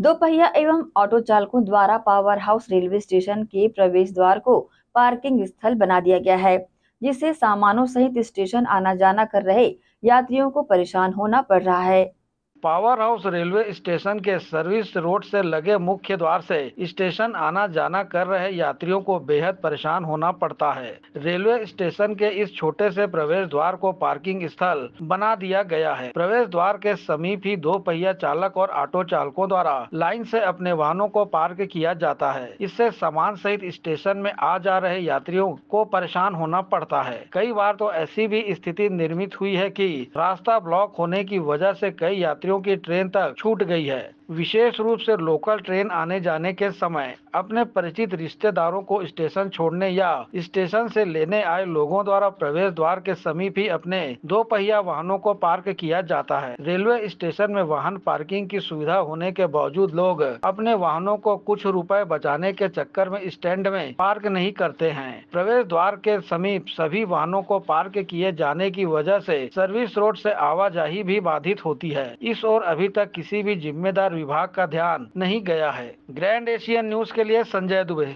दोपहिया एवं ऑटो चालकों द्वारा पावर हाउस रेलवे स्टेशन के प्रवेश द्वार को पार्किंग स्थल बना दिया गया है जिससे सामानों सहित स्टेशन आना जाना कर रहे यात्रियों को परेशान होना पड़ रहा है पावर हाउस रेलवे स्टेशन के सर्विस रोड से लगे मुख्य द्वार से स्टेशन आना जाना कर रहे यात्रियों को बेहद परेशान होना पड़ता है रेलवे स्टेशन के इस छोटे से प्रवेश द्वार को पार्किंग स्थल बना दिया गया है प्रवेश द्वार के समीप ही दो पहिया चालक और ऑटो चालकों द्वारा लाइन से अपने वाहनों को पार्क किया जाता है इससे सामान सहित स्टेशन में आ जा रहे यात्रियों को परेशान होना पड़ता है कई बार तो ऐसी भी स्थिति निर्मित हुई है की रास्ता ब्लॉक होने की वजह ऐसी कई यात्रियों यात्रियों की ट्रेन तक छूट गई है विशेष रूप से लोकल ट्रेन आने जाने के समय अपने परिचित रिश्तेदारों को स्टेशन छोड़ने या स्टेशन से लेने आए लोगों द्वारा प्रवेश द्वार के समीप ही अपने दो पहिया वाहनों को पार्क किया जाता है रेलवे स्टेशन में वाहन पार्किंग की सुविधा होने के बावजूद लोग अपने वाहनों को कुछ रुपए बचाने के चक्कर में स्टैंड में पार्क नहीं करते हैं प्रवेश द्वार के समीप सभी वाहनों को पार्क किए जाने की वजह से सर्विस रोड से आवाजाही भी बाधित होती है इस और अभी तक किसी भी जिम्मेदार विभाग का ध्यान नहीं गया है ग्रैंड एशियन न्यूज के लिए संजय दुबे